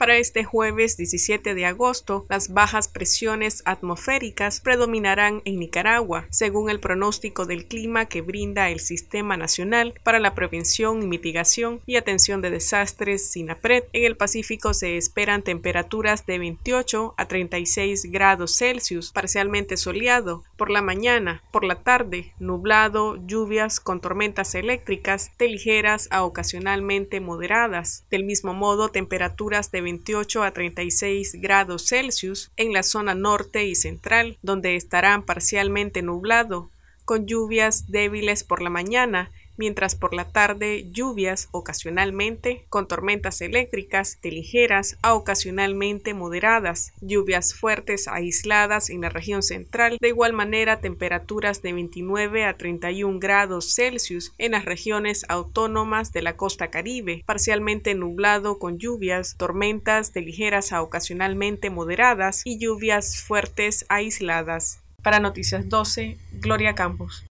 Para este jueves 17 de agosto, las bajas presiones atmosféricas predominarán en Nicaragua, según el pronóstico del clima que brinda el Sistema Nacional para la Prevención y Mitigación y Atención de Desastres SINAPRED. En el Pacífico se esperan temperaturas de 28 a 36 grados Celsius, parcialmente soleado, por la mañana, por la tarde, nublado, lluvias con tormentas eléctricas de ligeras a ocasionalmente moderadas. Del mismo modo, temperaturas de 28 a 36 grados Celsius en la zona norte y central, donde estarán parcialmente nublado, con lluvias débiles por la mañana mientras por la tarde lluvias ocasionalmente, con tormentas eléctricas de ligeras a ocasionalmente moderadas, lluvias fuertes aisladas en la región central, de igual manera temperaturas de 29 a 31 grados Celsius en las regiones autónomas de la costa caribe, parcialmente nublado con lluvias, tormentas de ligeras a ocasionalmente moderadas y lluvias fuertes aisladas. Para Noticias 12, Gloria Campos.